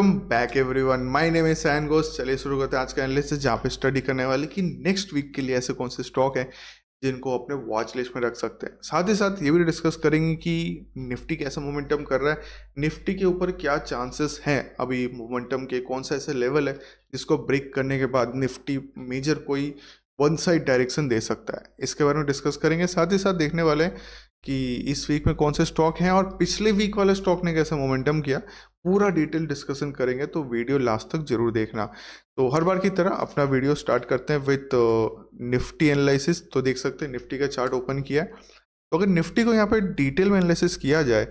Welcome back everyone my name is Sain Ghosh चलिए शुरू करते हैं आज का एनलिस्ट जहाँ पे स्टडी करने वाले कि नेक्स्ट वीक के लिए ऐसे कौन से स्टॉक हैं जिनको अपने वॉच लिस्ट में रख सकते हैं साथ ही साथ ये भी डिस्कस करेंगे कि निफ्टी कैसा मोमेंटम कर रहा है निफ्टी के ऊपर क्या चांसेस हैं अभी मोमेंटम के कौन सा ऐसे लेवल है जिसको ब्रेक करने के बाद निफ्टी मेजर कोई वन साइड डायरेक्शन दे सकता है इसके बारे में डिस्कस करेंगे साथ ही साथ देखने वाले हैं कि इस वीक में कौन से स्टॉक हैं और पिछले वीक वाले स्टॉक ने कैसे मोमेंटम किया पूरा डिटेल डिस्कशन करेंगे तो वीडियो लास्ट तक जरूर देखना तो हर बार की तरह अपना वीडियो स्टार्ट करते हैं विथ निफ्टी एनालिसिस तो देख सकते हैं निफ्टी का चार्ट ओपन किया है तो अगर निफ्टी को यहाँ पे डिटेल में एनालिसिस किया जाए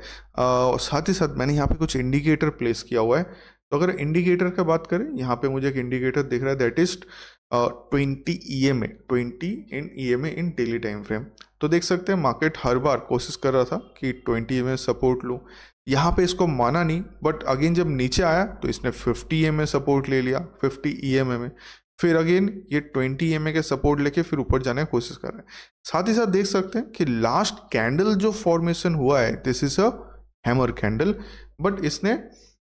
और साथ ही साथ मैंने यहाँ पे कुछ इंडिकेटर प्लेस किया हुआ है तो अगर इंडिकेटर का बात करें यहाँ पे मुझे एक इंडिकेटर दिख रहा है that is twenty E M A twenty in E M A in daily time frame तो देख सकते हैं मार्केट हर बार कोशिश कर रहा था कि ट्वेंटी एम ए सपोर्ट लूँ यहाँ पे इसको माना नहीं बट अगेन जब नीचे आया तो इसने फिफ्टी एम ए सपोर्ट ले लिया फिफ्टी ई एम ए में फिर अगेन ये ट्वेंटी एम e ए के सपोर्ट लेके फिर ऊपर जाने की कोशिश कर रहे हैं साथ ही साथ देख सकते हैं कि लास्ट कैंडल जो फॉर्मेशन हुआ है this is a hammer candle but इसने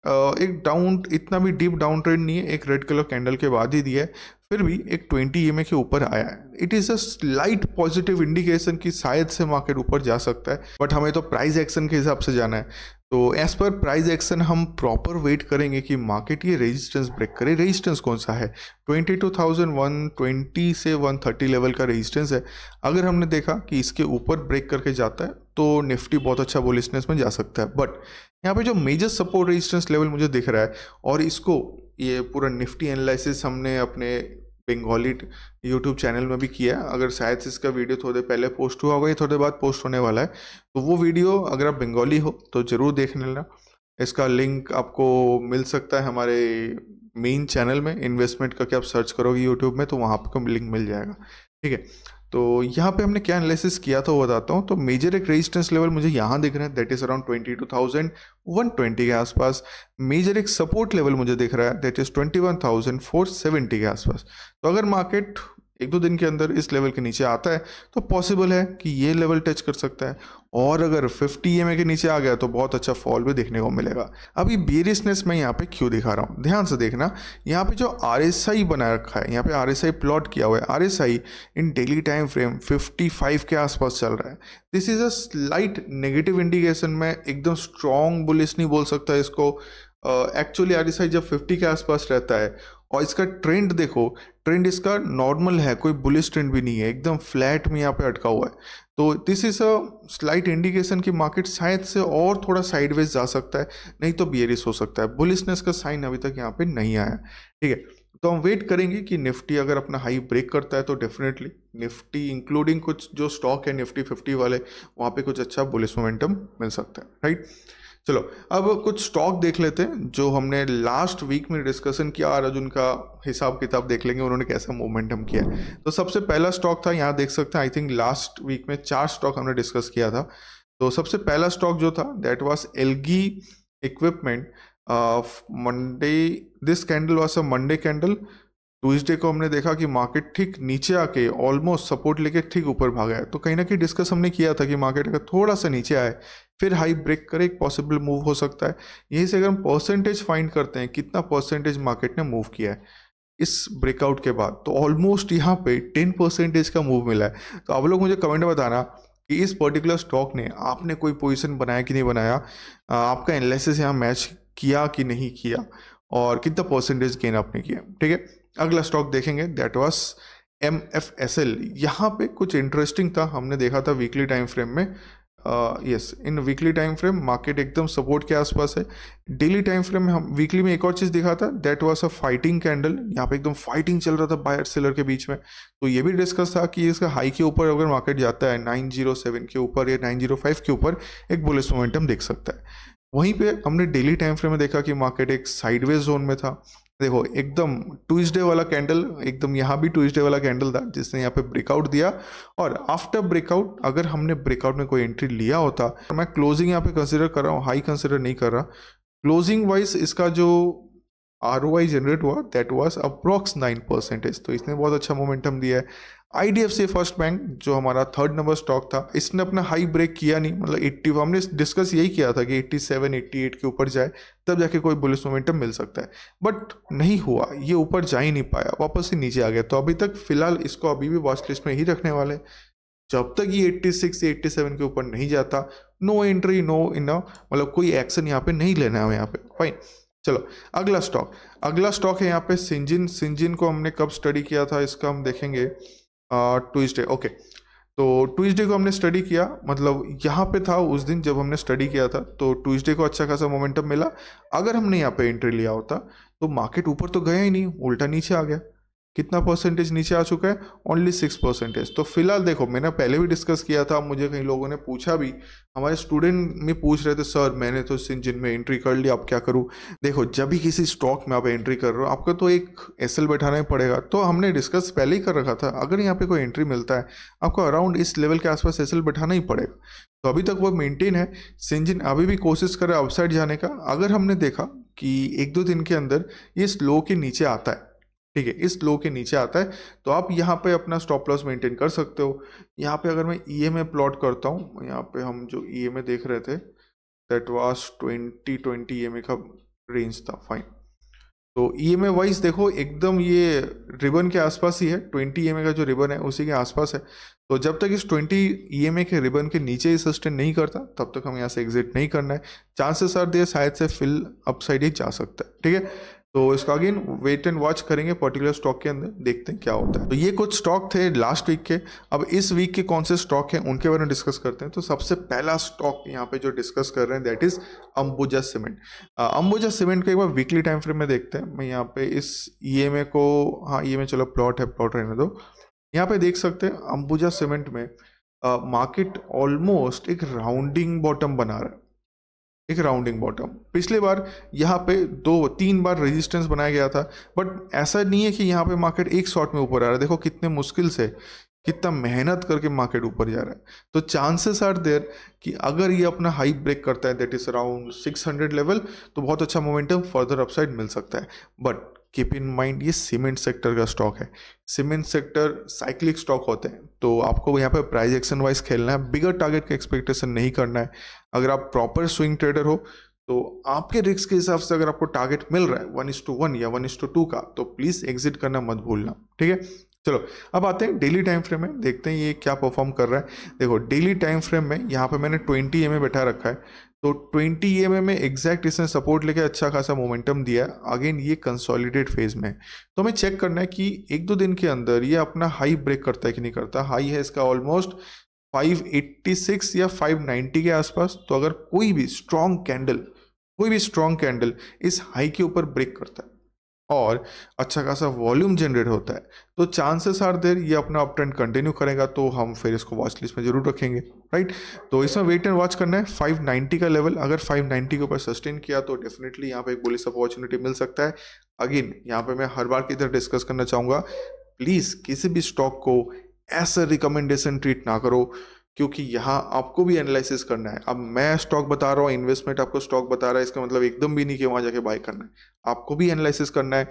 एक डाउन इतना भी डीप डाउन ट्रेंड नहीं है एक रेड कलर कैंडल के बाद ही दिया है फिर भी एक 20 ई के ऊपर आया है it is a light positive indication कि शायद से मार्केट ऊपर जा सकता है बट हमें तो प्राइस एक्शन के हिसाब से जाना है तो एज पर प्राइस एक्शन हम प्रॉपर वेट करेंगे कि मार्केट ये रेजिस्टेंस ब्रेक करे रेजिस्टेंस कौन सा है twenty two thousand one twenty से वन थर्टी लेवल का रेजिस्टेंस है अगर हमने देखा कि इसके ऊपर ब्रेक करके जाता है तो निफ्टी बहुत अच्छा बोलिसनेस में जा सकता है बट यहाँ पे जो मेजर सपोर्ट रेजिस्टेंस लेवल मुझे दिख रहा है और इसको ये पूरा निफ्टी एनालिसिस हमने अपने बंगाली यूट्यूब चैनल में भी किया है अगर शायद से इसका वीडियो थोड़ी देर पहले पोस्ट हुआ होगा या थोड़े बाद पोस्ट होने वाला है तो वो वीडियो अगर आप बंगाली हो तो ज़रूर देख लेना इसका लिंक आपको मिल सकता है हमारे मेन चैनल में इन्वेस्टमेंट करके आप सर्च करोगे यूट्यूब में तो वहाँ आपको लिंक मिल जाएगा ठीक है तो यहाँ पे हमने क्या एनालिसिस किया था वो बताता हूँ तो मेजर एक रेजिस्टेंस लेवल मुझे यहाँ दिख रहा है that is around twenty two thousand one twenty के आसपास मेजर एक सपोर्ट लेवल मुझे दिख रहा है that is twenty one thousand four seventy के आसपास तो अगर मार्केट एक दो दिन के अंदर इस लेवल के नीचे आता है तो पॉसिबल है कि ये लेवल टच कर सकता है और अगर फिफ्टी ई के नीचे आ गया तो बहुत अच्छा फॉल भी देखने को मिलेगा अब ये बेरिसनेस मैं यहाँ पे क्यों दिखा रहा हूँ ध्यान से देखना यहाँ पे जो आर एस आई बना रखा है यहाँ पे आर एस आई प्लॉट किया हुआ है R S I in daily time frame fifty five के आसपास चल रहा है this is a slight negative indication में एकदम स्ट्रॉन्ग बुलिस नहीं बोल सकता इसको एक्चुअली आर एस आई जब फिफ्टी के आसपास रहता है और इसका ट्रेंड देखो ट्रेंड इसका नॉर्मल है कोई बुलिस ट्रेंड भी नहीं है एकदम फ्लैट में यहाँ पे अटका हुआ है तो this is a slight indication कि मार्केट शायद से और थोड़ा साइडवेज जा सकता है नहीं तो बियरिस हो सकता है बुलिसनेस का साइन अभी तक यहाँ पे नहीं आया ठीक है तो हम वेट करेंगे कि निफ्टी अगर अपना हाई ब्रेक करता है तो डेफिनेटली निफ्टी इंक्लूडिंग कुछ जो स्टॉक है निफ्टी फिफ्टी वाले वहाँ पे कुछ अच्छा बुलिस मोमेंटम मिल सकता है राइट चलो अब कुछ स्टॉक देख लेते हैं जो हमने लास्ट वीक में डिस्कशन किया और आज उनका हिसाब किताब देख लेंगे उन्होंने कैसा मोमेंटम किया है तो सबसे पहला स्टॉक था यहाँ देख सकते हैं आई थिंक लास्ट वीक में चार स्टॉक हमने डिस्कस किया था तो सबसे पहला स्टॉक जो था that was Elgi equipment uh, Monday. This candle was a Monday candle. Tuesday को हमने देखा कि मार्केट ठीक नीचे आके ऑलमोस्ट सपोर्ट लेके ठीक ऊपर भागा है तो कहीं ना कहीं डिस्कस हमने किया था कि मार्केट अगर थोड़ा सा नीचे आए फिर हाई ब्रेक करे एक पॉसिबल मूव हो सकता है यहीं से अगर हम परसेंटेज फाइंड करते हैं कितना परसेंटेज मार्केट ने मूव किया है इस ब्रेकआउट के बाद तो ऑलमोस्ट यहाँ पे टेन परसेंटेज का मूव मिला है तो आप लोग मुझे कमेंट बताना कि इस पर्टिकुलर स्टॉक ने आपने कोई पोजीशन बनाया कि नहीं बनाया आपका एनालिसिस यहाँ मैच किया कि नहीं किया और कितना परसेंटेज गेन आपने किया ठीक है अगला स्टॉक देखेंगे दैट वॉज एम एफ एस एल यहाँ पे कुछ इंटरेस्टिंग था हमने देखा था वीकली टाइम फ्रेम में yes in weekly time frame market एकदम सपोर्ट के आसपास है डेली टाइम फ्रेम में हम वीकली में एक और चीज़ दिखा था that was a fighting candle यहाँ पे एकदम फाइटिंग चल रहा था बायर सेलर के बीच में तो ये भी डिस्कस था कि इसका हाई के ऊपर अगर मार्केट जाता है नाइन जीरो सेवन के ऊपर या नाइन जीरो फाइव के ऊपर एक बुलिस मोमेंटम देख सकता है वहीं पे हमने डेली टाइम फ्रेम में देखा कि मार्केट एक साइडवेज जोन में था देखो एकदम ट्यूसडे वाला कैंडल एकदम यहाँ भी ट्यूसडे वाला कैंडल था जिसने यहाँ पे ब्रेकआउट दिया और आफ्टर ब्रेकआउट अगर हमने ब्रेकआउट में कोई एंट्री लिया होता तो मैं क्लोजिंग यहाँ पे कंसिडर कर रहा हूँ हाई कंसिडर नहीं कर रहा क्लोजिंग वाइज इसका जो आर जनरेट हुआ that was approx nine percentage तो इसने बहुत अच्छा मोमेंटम दिया है I D F C first bank जो हमारा थर्ड नंबर स्टॉक था इसने अपना हाई ब्रेक किया नहीं मतलब एट्टी हमने डिस्कस यही किया था कि एट्टी सेवन एट्टी एट के ऊपर जाए तब जाके कोई बुलिस मोमेंटम मिल सकता है बट नहीं हुआ ये ऊपर जा ही नहीं पाया वापस से नीचे आ गया तो अभी तक फिलहाल इसको अभी भी वॉच लिस्ट में ही रखने वाले जब तक ये एट्टी सिक्स या सेवन के ऊपर नहीं जाता नो एंट्री नो इन मतलब कोई एक्शन यहाँ पे नहीं लेना है यहाँ पे फाइन चलो अगला स्टॉक अगला स्टॉक है यहाँ पे सिंजिन सिंजिन को हमने कब स्टडी किया था इसका हम देखेंगे ट्यूजडे ओके तो ट्यूजडे को हमने स्टडी किया मतलब यहाँ पे था उस दिन जब हमने स्टडी किया था तो ट्यूजडे को अच्छा खासा मोमेंटम मिला अगर हमने यहाँ पे एंट्री लिया होता तो मार्केट ऊपर तो गया ही नहीं उल्टा नीचे आ गया कितना परसेंटेज नीचे आ चुका है ओनली सिक्स परसेंटेज तो फिलहाल देखो मैंने पहले भी डिस्कस किया था मुझे कई लोगों ने पूछा भी हमारे स्टूडेंट में पूछ रहे थे सर मैंने तो सिंह जिन में एंट्री कर ली अब क्या करूँ देखो जब भी किसी स्टॉक में आप एंट्री कर रहे हो आपको तो एक एस बैठाना ही पड़ेगा तो हमने डिस्कस पहले ही कर रखा था अगर यहाँ पर कोई एंट्री मिलता है आपको अराउंड इस लेवल के आसपास एस बैठाना ही पड़ेगा तो अभी तक वो मेंटेन है सिंजिन अभी भी कोशिश कर रहे है अपसाइड जाने का अगर हमने देखा कि एक दो दिन के अंदर ये स्लो के नीचे आता है ठीक है इस लो के नीचे आता है तो आप यहाँ पे अपना स्टॉप लॉस मेंटेन कर सकते हो यहाँ पे अगर मैं ई एम प्लॉट करता हूँ यहाँ पे हम जो ई e एम देख रहे थे that was twenty twenty E का रेंज था फाइन तो ई एम वाइज देखो एकदम ये रिबन के आसपास ही है ट्वेंटी ई e का जो रिबन है उसी के आसपास है तो जब तक इस ट्वेंटी ई e के रिबन के नीचे ही सस्टेन नहीं करता तब तक हम यहाँ से एग्जिट नहीं करना है चांसेस आर दिए शायद से फिल अपसाइड ही जा सकता है ठीक है तो इसका अगेन वेट एंड वॉच करेंगे पर्टिकुलर स्टॉक के अंदर देखते हैं क्या होता है तो ये कुछ स्टॉक थे लास्ट वीक के अब इस वीक के कौन से स्टॉक हैं उनके बारे में डिस्कस करते हैं तो सबसे पहला स्टॉक यहाँ पे जो डिस्कस कर रहे हैं that is Ambuja Cement Ambuja Cement को एक बार वीकली टाइम फ्रेम में देखते हैं मैं यहाँ पे इस ई एम ए को हाँ ई एम ए चलो प्लॉट है प्लॉट रहने दो यहाँ पे देख सकते हैं अंबुजा सीमेंट में मार्केट ऑलमोस्ट एक राउंडिंग बॉटम बना रहा है एक राउंडिंग बॉटम पिछले बार यहाँ पे दो तीन बार रेजिस्टेंस बनाया गया था बट ऐसा नहीं है कि यहाँ पे मार्केट एक शॉट में ऊपर आ रहा है देखो कितने मुश्किल से कितना मेहनत करके मार्केट ऊपर जा रहा है तो चांसेस आर देयर कि अगर ये अपना हाई ब्रेक करता है दैट इज़ अराउंड 600 लेवल तो बहुत अच्छा मोमेंटम फर्दर अपसाइड मिल सकता है बट कीप इन माइंड ये सीमेंट सेक्टर का स्टॉक है सीमेंट सेक्टर साइक्लिक स्टॉक होते हैं तो आपको यहाँ पे प्राइज एक्शन वाइज खेलना है बिगर टारगेट का एक्सपेक्टेशन नहीं करना है अगर आप प्रॉपर स्विंग ट्रेडर हो तो आपके रिस्क के हिसाब से अगर आपको टारगेट मिल रहा है वन इस टू वन या वन इस टू टू का तो प्लीज़ एग्जिट करना मत भूलना ठीक है चलो अब आते हैं डेली टाइम फ्रेम में देखते हैं ये क्या परफॉर्म कर रहा है देखो डेली टाइम फ्रेम में यहाँ पे मैंने 20 एम बैठा रखा है तो 20 ई में एग्जैक्ट इसने सपोर्ट लेके अच्छा खासा मोमेंटम दिया अगेन ये कंसोलिडेट फेज में तो हमें चेक करना है कि एक दो दिन के अंदर ये अपना हाई ब्रेक करता है कि नहीं करता हाई है इसका ऑलमोस्ट 586 या 590 के आसपास तो अगर कोई भी स्ट्रॉन्ग कैंडल कोई भी स्ट्रॉन्ग कैंडल इस हाई के ऊपर ब्रेक करता है और अच्छा खासा वॉल्यूम जनरेट होता है तो चांसेस आर देर ये अपना अप ट्रेंड कंटिन्यू करेगा तो हम फिर इसको वॉच लिस्ट में जरूर रखेंगे राइट तो इसमें वेट एंड वॉच करना है 590 का लेवल अगर 590 के ऊपर सस्टेन किया तो डेफिनेटली यहाँ पे एक बोलिस अपॉर्चुनिटी मिल सकता है अगेन यहाँ पे मैं हर बार की तरह डिस्कस करना चाहूँगा प्लीज़ किसी भी स्टॉक को ऐसा रिकमेंडेशन ट्रीट ना करो क्योंकि यहाँ आपको भी एनालिसिस करना है अब मैं स्टॉक बता रहा हूँ इन्वेस्टमेंट आपको स्टॉक बता रहा है इसका मतलब एकदम भी नहीं कि वहाँ जाके बाय करना है आपको भी एनालिसिस करना है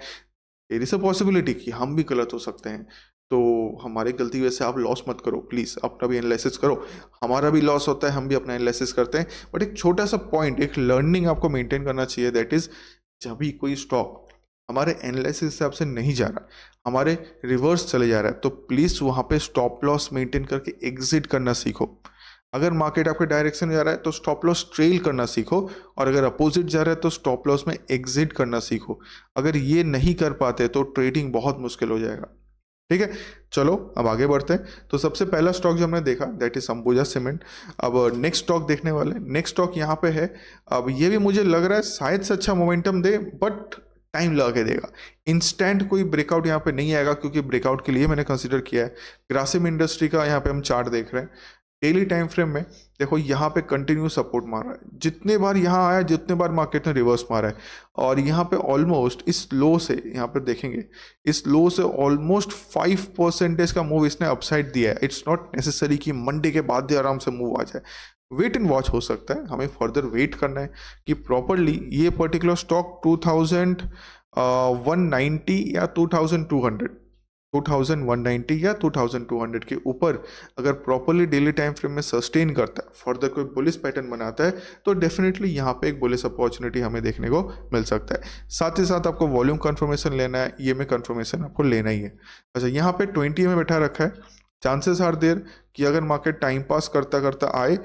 देर इज़ अ पॉसिबिलिटी कि हम भी गलत हो सकते हैं तो हमारी गलती वजह से आप लॉस मत करो प्लीज़ अपना भी एनालिसिस करो हमारा भी लॉस होता है हम भी अपना एनालिसिस करते हैं बट एक छोटा सा पॉइंट एक लर्निंग आपको मेंटेन करना चाहिए दैट इज़ जब भी कोई स्टॉक हमारे एनालिसिस हिसाब से नहीं जा रहा हमारे रिवर्स चले जा रहा है तो प्लीज़ वहाँ पे स्टॉप लॉस मेंटेन करके एग्जिट करना सीखो अगर मार्केट आपके डायरेक्शन में जा रहा है तो स्टॉप लॉस ट्रेल करना सीखो और अगर अपोजिट जा रहा है तो स्टॉप लॉस में एग्जिट करना सीखो अगर ये नहीं कर पाते तो ट्रेडिंग बहुत मुश्किल हो जाएगा ठीक है चलो अब आगे बढ़ते हैं तो सबसे पहला स्टॉक जो हमने देखा दैट इज अंबुजा सीमेंट अब नेक्स्ट स्टॉक देखने वाले नेक्स्ट स्टॉक यहाँ पे है अब ये भी मुझे लग रहा है शायद से अच्छा मोमेंटम दे बट टाइम लगा के देगा इंस्टेंट कोई ब्रेकआउट यहाँ पे नहीं आएगा क्योंकि ब्रेकआउट के लिए मैंने कंसिडर किया है ग्रासिम इंडस्ट्री का यहाँ पे हम चार्ट देख रहे हैं डेली टाइम फ्रेम में देखो यहाँ पे कंटिन्यू सपोर्ट मार रहा है जितने बार यहाँ आया जितने बार मार्केट ने रिवर्स मारा है और यहाँ पे ऑलमोस्ट इस लो से यहाँ पे देखेंगे इस लो से ऑलमोस्ट फाइव परसेंटेज का मूव इसने अपसाइड दिया है इट्स नॉट नेसेसरी कि मंडे के बाद ही आराम से मूव आ जाए वेट एंड वॉच हो सकता है हमें फर्दर वेट करना है कि प्रॉपरली ये पर्टिकुलर स्टॉक 2190 या 2200 2190 या 2200 के ऊपर अगर प्रॉपरली डेली टाइम फ्रेम में सस्टेन करता है फर्दर कोई बुलिस पैटर्न बनाता है तो डेफिनेटली यहाँ पे एक बुलिस अपॉर्चुनिटी हमें देखने को मिल सकता है साथ ही साथ आपको वॉल्यूम कन्फर्मेशन लेना है ये में कन्फर्मेशन आपको लेना ही है अच्छा यहाँ पे ट्वेंटी में बैठा रखा है चांसेस आर देर कि अगर मार्केट टाइम पास करता करता आए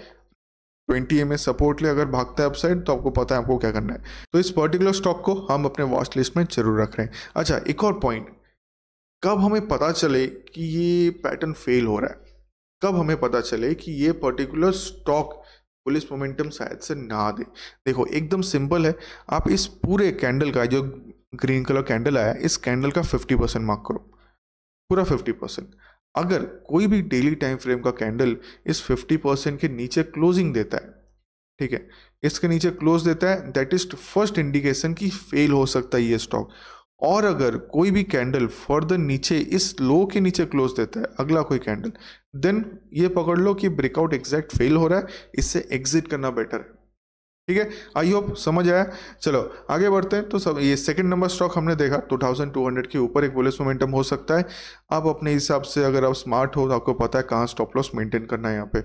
ट्वेंटी एम सपोर्ट ले अगर भागता है अपसाइड तो आपको पता है आपको क्या करना है तो इस पर्टिकुलर स्टॉक को हम अपने वॉच लिस्ट में जरूर रख रहे हैं अच्छा एक और पॉइंट कब हमें पता चले कि ये पैटर्न फेल हो रहा है कब हमें पता चले कि ये पर्टिकुलर स्टॉक पुलिस मोमेंटम शायद से ना दे देखो एकदम सिंपल है आप इस पूरे कैंडल का जो ग्रीन कलर कैंडल आया इस कैंडल का फिफ्टी परसेंट मार्क करो पूरा फिफ्टी परसेंट अगर कोई भी डेली टाइम फ्रेम का कैंडल इस 50 परसेंट के नीचे क्लोजिंग देता है ठीक है इसके नीचे क्लोज देता है दैट इज फर्स्ट इंडिकेशन कि फेल हो सकता है ये स्टॉक और अगर कोई भी कैंडल फर्दर नीचे इस लो के नीचे क्लोज देता है अगला कोई कैंडल देन ये पकड़ लो कि ब्रेकआउट एग्जैक्ट फेल हो रहा है इससे एग्जिट करना बेटर है ठीक है आई होप समझ आया चलो आगे बढ़ते हैं तो सब ये सेकंड नंबर स्टॉक हमने देखा 2200 के ऊपर एक बुलिस मोमेंटम हो सकता है आप अपने हिसाब से अगर आप स्मार्ट हो तो आपको पता है कहाँ स्टॉप लॉस मेंटेन करना है यहाँ पे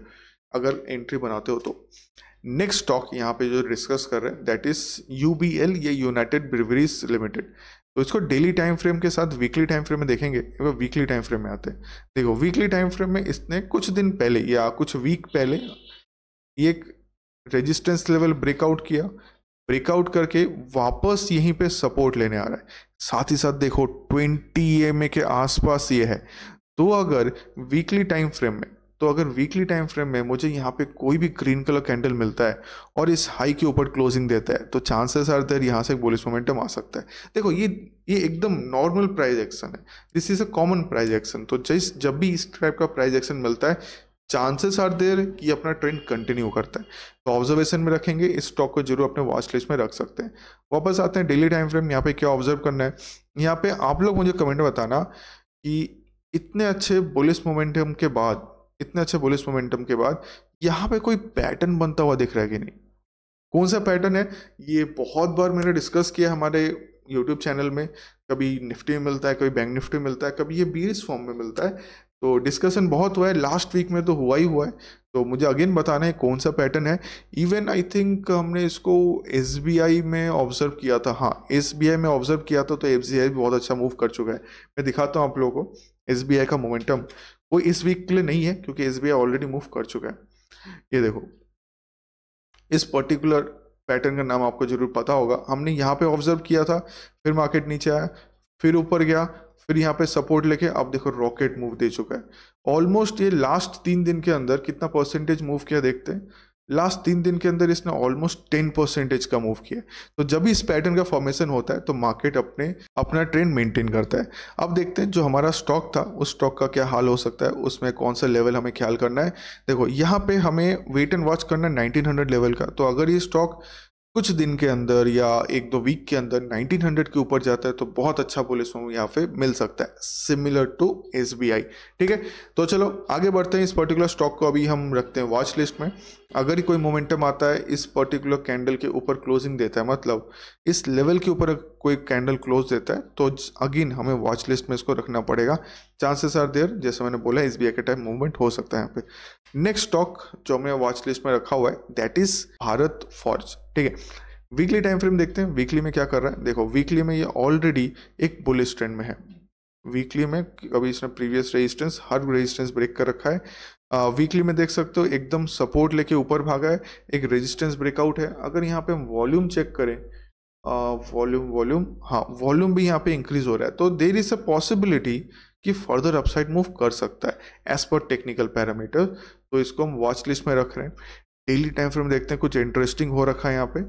अगर एंट्री बनाते हो तो नेक्स्ट स्टॉक यहाँ पे जो डिस्कस कर रहे हैं दैट इज यू ये यूनाइटेड ब्रिवरीज लिमिटेड तो इसको डेली टाइम फ्रेम के साथ वीकली टाइम फ्रेम में देखेंगे वीकली टाइम फ्रेम में आते हैं देखो वीकली टाइम फ्रेम में इसने कुछ दिन पहले या कुछ वीक पहले ये रेजिस्टेंस लेवल ब्रेकआउट किया ब्रेकआउट करके वापस यहीं पे सपोर्ट लेने आ रहा है साथ ही साथ देखो ट्वेंटी एम के आसपास ये है तो अगर वीकली टाइम फ्रेम में तो अगर वीकली टाइम फ्रेम में मुझे यहाँ पे कोई भी ग्रीन कलर कैंडल मिलता है और इस हाई के ऊपर क्लोजिंग देता है तो चांसेस आर देर यहाँ से बोलिस मोमेंटम आ सकता है देखो ये ये एकदम नॉर्मल प्राइज एक्शन है this is a common price action तो जिस जब भी इस टाइप का प्राइज एक्शन मिलता है चांसेस आर देयर कि अपना ट्रेंड कंटिन्यू करता है तो ऑब्जर्वेशन में रखेंगे इस स्टॉक को जरूर अपने वॉच लिस्ट में रख सकते हैं वापस आते हैं डेली टाइम फ्रेम यहाँ पे क्या ऑब्जर्व करना है यहाँ पे आप लोग मुझे कमेंट बताना कि इतने अच्छे बुलिस मोमेंटम के बाद इतने अच्छे बुलिस मोमेंटम के बाद यहाँ पे कोई पैटर्न बनता हुआ दिख रहा है कि नहीं कौन सा पैटर्न है ये बहुत बार मैंने डिस्कस किया हमारे यूट्यूब चैनल में कभी निफ्टी में मिलता है कभी बैंक निफ्टी मिलता है कभी ये बीरिस फॉर्म में मिलता है तो डिस्कशन बहुत हुआ है लास्ट वीक में तो हुआ ही हुआ है तो मुझे अगेन बताना है कौन सा पैटर्न है इवन आई थिंक हमने इसको एस में ऑब्जर्व किया था हाँ एस में ऑब्जर्व किया था तो एफ भी बहुत अच्छा मूव कर चुका है मैं दिखाता हूँ आप लोगों को एस का मोमेंटम वो इस वीक के लिए नहीं है क्योंकि एस ऑलरेडी मूव कर चुका है ये देखो इस पर्टिकुलर पैटर्न का नाम आपको जरूर पता होगा हमने यहाँ पे ऑब्जर्व किया था फिर मार्केट नीचे आया फिर ऊपर गया फिर यहाँ पे सपोर्ट लेके आप देखो रॉकेट मूव दे चुका है ऑलमोस्ट ये लास्ट तीन दिन के अंदर कितना परसेंटेज मूव किया देखते हैं लास्ट तीन दिन के अंदर इसने ऑलमोस्ट टेन परसेंटेज का मूव किया तो जब भी इस पैटर्न का फॉर्मेशन होता है तो मार्केट अपने अपना ट्रेंड मेंटेन करता है अब देखते हैं जो हमारा स्टॉक था उस स्टॉक का क्या हाल हो सकता है उसमें कौन सा लेवल हमें ख्याल करना है देखो यहाँ पे हमें वेट एंड वॉच करना है नाइनटीन लेवल का तो अगर ये स्टॉक कुछ दिन के अंदर या एक दो वीक के अंदर 1900 के ऊपर जाता है तो बहुत अच्छा पुलिस यहाँ पे मिल सकता है सिमिलर टू एस ठीक है तो चलो आगे बढ़ते हैं इस पर्टिकुलर स्टॉक को अभी हम रखते हैं वॉच लिस्ट में अगर ही कोई मोमेंटम आता है इस पर्टिकुलर कैंडल के ऊपर क्लोजिंग देता है मतलब इस लेवल के ऊपर कोई कैंडल क्लोज देता है तो अगेन हमें वॉच लिस्ट में इसको रखना पड़ेगा चांसेस आर देयर जैसे मैंने बोला एस के टाइम मूवमेंट हो सकता है यहाँ पे नेक्स्ट स्टॉक जो हमने वॉच लिस्ट में रखा हुआ है दैट इज भारत फॉर्ज ठीक है वीकली टाइम फ्रेम देखते हैं वीकली में क्या कर रहा है देखो वीकली में ये ऑलरेडी एक बुलिस ट्रेंड में है वीकली में अभी इसने प्रीवियस रेजिस्टेंस हर रेजिस्टेंस ब्रेक कर रखा है वीकली में देख सकते हो एकदम सपोर्ट लेके ऊपर भागा है एक रेजिस्टेंस ब्रेकआउट है अगर यहाँ पे हम वॉल्यूम चेक करें वॉल्यूम वॉल्यूम हाँ वॉल्यूम भी यहाँ पे इंक्रीज हो रहा है तो देर इज़ अ पॉसिबिलिटी कि फर्दर अपसाइड मूव कर सकता है एज पर टेक्निकल पैरामीटर तो इसको हम वॉच लिस्ट में रख रहे हैं डेली टाइम फ्रेम देखते हैं कुछ इंटरेस्टिंग हो रखा है यहाँ पे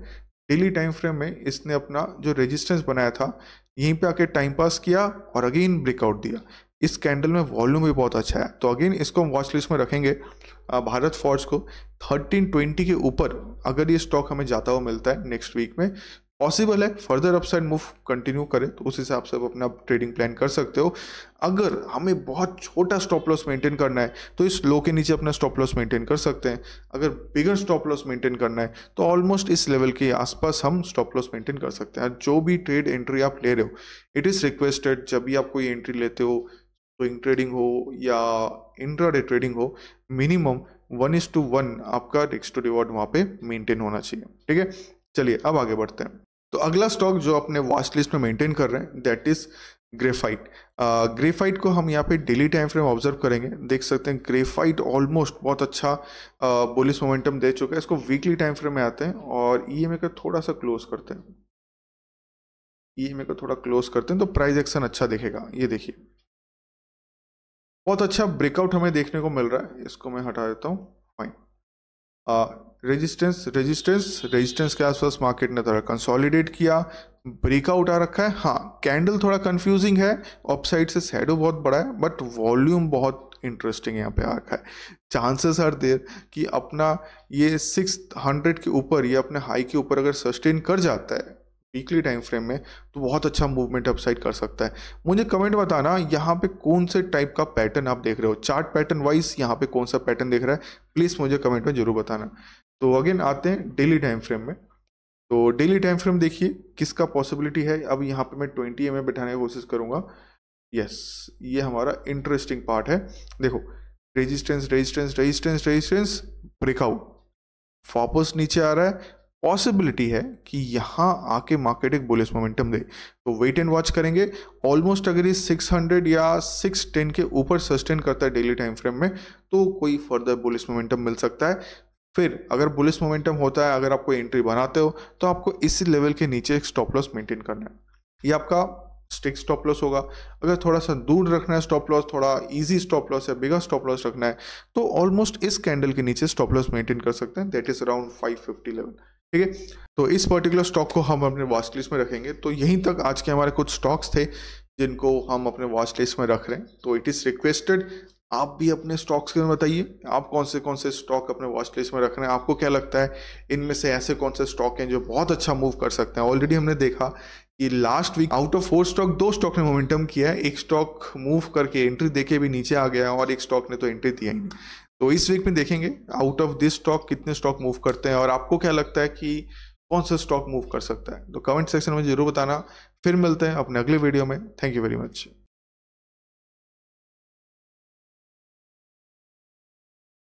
डेली टाइम फ्रेम में इसने अपना जो रेजिस्टेंस बनाया था यहीं पे आके टाइम पास किया और अगेन ब्रेकआउट दिया इस कैंडल में वॉल्यूम भी बहुत अच्छा है तो अगेन इसको हम वॉच लिस्ट में रखेंगे भारत फॉर्ज को 1320 के ऊपर अगर ये स्टॉक हमें जाता हुआ मिलता है नेक्स्ट वीक में पॉसिबल है फर्दर अपसाइड मूव कंटिन्यू करें तो उस हिसाब से आप अपना ट्रेडिंग प्लान कर सकते हो अगर हमें बहुत छोटा स्टॉप लॉस मेंटेन करना है तो इस लो के नीचे अपना स्टॉप लॉस मेंटेन कर सकते हैं अगर बिगर स्टॉप लॉस मेंटेन करना है तो ऑलमोस्ट इस लेवल के आसपास हम स्टॉप लॉस मेंटेन कर सकते हैं जो भी ट्रेड एंट्री आप ले रहे हो इट इज़ रिक्वेस्टेड जब भी आप कोई एंट्री लेते हो स्विंग ट्रेडिंग हो या इंट्राडे ट्रेडिंग हो minimum one is to one आपका रिक्स टू रिवॉर्ड वहाँ पे मेंटेन होना चाहिए ठीक है चलिए अब आगे बढ़ते हैं तो अगला स्टॉक जो अपने वॉच लिस्ट में मेंटेन कर रहे हैं दैट इज ग्रेफाइट ग्रेफाइट को हम यहाँ पे डेली टाइम फ्रेम ऑब्जर्व करेंगे देख सकते हैं ग्रेफाइट ऑलमोस्ट बहुत अच्छा बोलिस uh, मोमेंटम दे चुका है इसको वीकली टाइम फ्रेम में आते हैं और ई e एम का थोड़ा सा क्लोज करते हैं ई e एम का थोड़ा क्लोज करते हैं तो प्राइस एक्शन अच्छा दिखेगा ये देखिए बहुत अच्छा ब्रेकआउट हमें देखने को मिल रहा है इसको मैं हटा देता हूँ रेजिस्टेंस रेजिस्टेंस रेजिस्टेंस के आसपास मार्केट ने थोड़ा कंसोलिडेट किया ब्रेकआउट आ रखा है हाँ कैंडल थोड़ा कंफ्यूजिंग है ऑफ साइड से शेडो बहुत बड़ा है बट वॉल्यूम बहुत इंटरेस्टिंग यहाँ पे आ रखा है चांसेस आर देर कि अपना ये सिक्स हंड्रेड के ऊपर या अपने हाई के ऊपर अगर सस्टेन कर जाता है वीकली टाइम फ्रेम में तो बहुत अच्छा मूवमेंट अपसाइड कर सकता है मुझे कमेंट बताना यहाँ पे कौन से टाइप का पैटर्न आप देख रहे हो चार्ट पैटर्न वाइज यहाँ पे कौन सा पैटर्न देख रहा है प्लीज़ मुझे कमेंट में जरूर बताना तो अगेन आते हैं डेली टाइम फ्रेम में तो डेली टाइम फ्रेम देखिए किसका पॉसिबिलिटी है अब यहाँ पे मैं ट्वेंटी एम बैठाने की कोशिश करूँगा यस ये हमारा इंटरेस्टिंग पार्ट है देखो resistance resistance resistance resistance breakout वापस नीचे आ रहा है पॉसिबिलिटी है कि यहाँ आके मार्केट एक बुलिस मोमेंटम दे तो वेट एंड वॉच करेंगे ऑलमोस्ट अगर ये 600 या 610 के ऊपर सस्टेन करता है डेली टाइम फ्रेम में तो कोई फर्दर बुलिस मोमेंटम मिल सकता है फिर अगर बुलिस मोमेंटम होता है अगर आपको एंट्री बनाते हो तो आपको इसी लेवल के नीचे एक स्टॉप लॉस मेंटेन करना है ये आपका स्टिक स्टॉप लॉस होगा अगर थोड़ा सा दूर रखना है स्टॉप लॉस थोड़ा इजी स्टॉप लॉस या बिगर स्टॉप लॉस रखना है तो ऑलमोस्ट इस कैंडल के नीचे स्टॉप लॉस मेंटेन कर सकते हैं that is around fifty level ठीक है तो इस पर्टिकुलर स्टॉक को हम अपने वॉच लिस्ट में रखेंगे तो यहीं तक आज के हमारे कुछ स्टॉक्स थे जिनको हम अपने वॉच लिस्ट में रख रहे हैं तो इट इज़ रिक्वेस्टेड आप भी अपने स्टॉक्स के बताइए आप कौन से कौन से स्टॉक अपने वॉच लिस्ट में रख रहे हैं आपको क्या लगता है इनमें से ऐसे कौन से स्टॉक हैं जो बहुत अच्छा मूव कर सकते हैं ऑलरेडी हमने देखा कि last week out of four stock दो स्टॉक ने मोमेंटम किया है एक स्टॉक मूव करके एंट्री देके भी नीचे आ गया है और एक स्टॉक ने तो एंट्री दिया ही नहीं तो इस वीक में देखेंगे आउट ऑफ दिस स्टॉक कितने स्टॉक मूव करते हैं और आपको क्या लगता है कि कौन सा स्टॉक मूव कर सकता है तो कमेंट सेक्शन में जरूर बताना फिर मिलते हैं अपने अगले वीडियो में थैंक यू वेरी मच